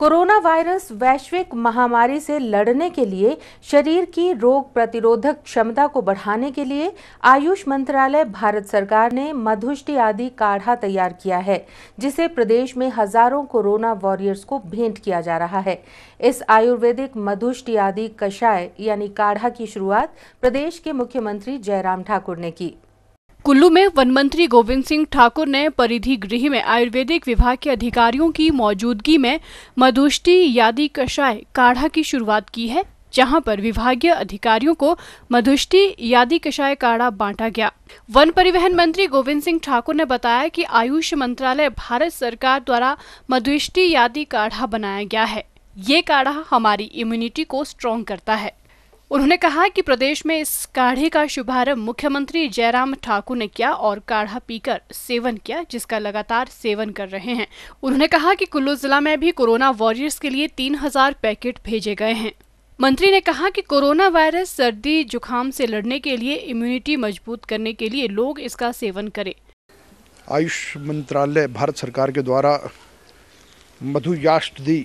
corona virus वैश्विक महामारी से लड़ने के लिए शरीर की रोग प्रतिरोधक क्षमता को बढ़ाने के लिए आयुष मंत्रालय भारत सरकार ने मधुष्टि आदि काढ़ा तैयार किया है जिसे प्रदेश में हजारों कोरोना वॉरियर्स को भेंट किया जा रहा है इस आयुर्वेदिक मधुष्टि आदि कषाय यानी काढ़ा की शुरुआत प्रदेश के मुख्यमंत्री जयराम ठाकुर ने की कुल्लू में वन मंत्री गोविंद सिंह ठाकुर ने परिधि गृह में आयुर्वेदिक विभाग के अधिकारियों की मौजूदगी में मधुष्टि यादि कषाय काढ़ा की शुरुआत की है जहां पर विभागीय अधिकारियों को मधुष्टि यादि कषाय काढ़ा बांटा गया वन परिवहन मंत्री गोविंद सिंह ठाकुर ने बताया कि आयुष मंत्रालय भारत सरकार द्वारा मधुष्टि यादि काढ़ा बनाया गया है ये काढ़ा हमारी इम्यूनिटी को स्ट्रॉन्ग करता है उन्होंने कहा कि प्रदेश में इस काढ़े का शुभारंभ मुख्यमंत्री जयराम ठाकुर ने किया और काढ़ा पीकर सेवन किया जिसका लगातार सेवन कर रहे हैं उन्होंने कहा कि कुल्लू जिला में भी कोरोना वॉरियर्स के लिए 3000 पैकेट भेजे गए हैं मंत्री ने कहा कि कोरोना वायरस सर्दी जुखाम से लड़ने के लिए इम्यूनिटी मजबूत करने के लिए लोग इसका सेवन करें आयुष मंत्रालय भारत सरकार के द्वारा मधुयाष्टदी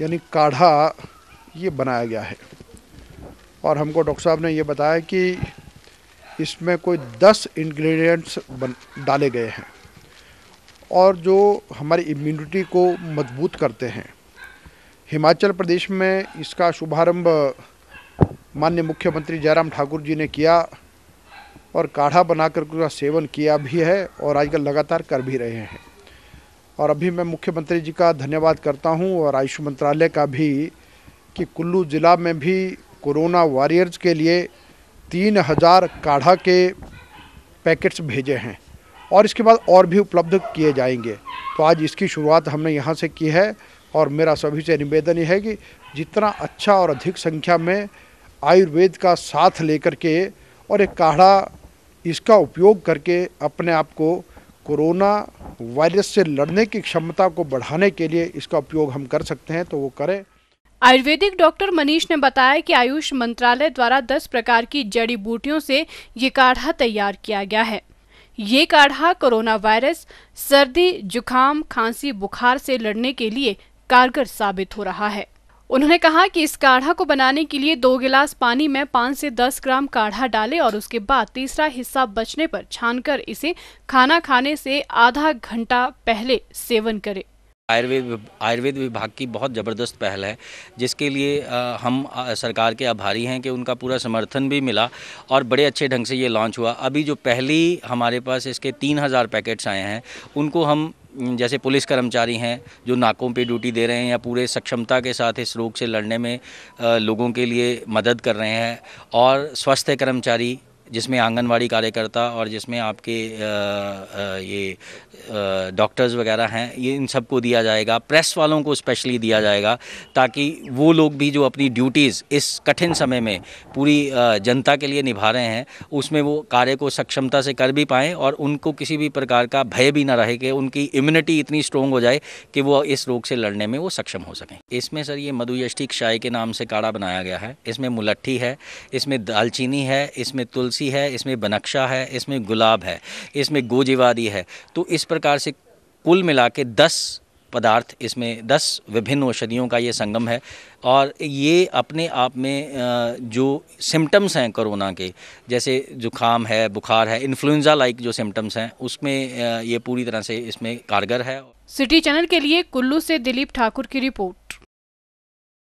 यानी काढ़ा ये बनाया गया है और हमको डॉक्टर साहब ने ये बताया कि इसमें कोई दस इंग्रेडिएंट्स डाले गए हैं और जो हमारी इम्यूनिटी को मजबूत करते हैं हिमाचल प्रदेश में इसका शुभारंभ माननीय मुख्यमंत्री जयराम ठाकुर जी ने किया और काढ़ा बनाकर उसका सेवन किया भी है और आजकल लगातार कर भी रहे हैं और अभी मैं मुख्यमंत्री जी का धन्यवाद करता हूं और आयुष मंत्रालय का भी कि कुल्लू ज़िला में भी कोरोना वॉरियर्स के लिए तीन हज़ार काढ़ा के पैकेट्स भेजे हैं और इसके बाद और भी उपलब्ध किए जाएंगे तो आज इसकी शुरुआत हमने यहाँ से की है और मेरा सभी से निवेदन ये है कि जितना अच्छा और अधिक संख्या में आयुर्वेद का साथ लेकर के और एक काढ़ा इसका उपयोग करके अपने आप को कोरोना वायरस से लड़ने की क्षमता को बढ़ाने के लिए इसका उपयोग हम कर सकते हैं तो वो करें आयुर्वेदिक डॉक्टर मनीष ने बताया कि आयुष मंत्रालय द्वारा 10 प्रकार की जड़ी बूटियों से ये काढ़ा तैयार किया गया है ये काढ़ा कोरोना वायरस सर्दी जुखाम खांसी बुखार से लड़ने के लिए कारगर साबित हो रहा है उन्होंने कहा कि इस काढ़ा को बनाने के लिए दो गिलास पानी में पाँच से दस ग्राम काढ़ा डालें और उसके बाद तीसरा हिस्सा बचने पर छानकर इसे खाना खाने से आधा घंटा पहले सेवन करें आयुर्वेद आयुर्वेद विभाग की बहुत ज़बरदस्त पहल है जिसके लिए हम सरकार के आभारी हैं कि उनका पूरा समर्थन भी मिला और बड़े अच्छे ढंग से ये लॉन्च हुआ अभी जो पहली हमारे पास इसके तीन हज़ार पैकेट्स आए हैं उनको हम जैसे पुलिस कर्मचारी हैं जो नाकों पे ड्यूटी दे रहे हैं या पूरे सक्षमता के साथ इस रोग से लड़ने में लोगों के लिए मदद कर रहे हैं और स्वास्थ्य कर्मचारी जिसमें आंगनवाड़ी कार्यकर्ता और जिसमें आपके ये डॉक्टर्स वगैरह हैं ये इन सबको दिया जाएगा प्रेस वालों को स्पेशली दिया जाएगा ताकि वो लोग भी जो अपनी ड्यूटीज़ इस कठिन समय में पूरी जनता के लिए निभा रहे हैं उसमें वो कार्य को सक्षमता से कर भी पाएँ और उनको किसी भी प्रकार का भय भी ना रहे कि उनकी इम्यूनिटी इतनी स्ट्रोंग हो जाए कि वो इस रोग से लड़ने में वो सक्षम हो सकें इसमें सर ये मधुयष्टिक क्षाय के नाम से काढ़ा बनाया गया है इसमें मुलट्ठी है इसमें दालचीनी है इसमें तुलसी तुलसी है इसमें बनक्शा है इसमें गुलाब है इसमें गोजीवादी है तो इस प्रकार से कुल मिला के दस पदार्थ इसमें दस विभिन्न औषधियों का ये संगम है और ये अपने आप में जो सिम्टम्स हैं कोरोना के जैसे जुखाम है बुखार है इन्फ्लुएंजा लाइक जो सिम्टम्स हैं उसमें ये पूरी तरह से इसमें कारगर है सिटी चैनल के लिए कुल्लू से दिलीप ठाकुर की रिपोर्ट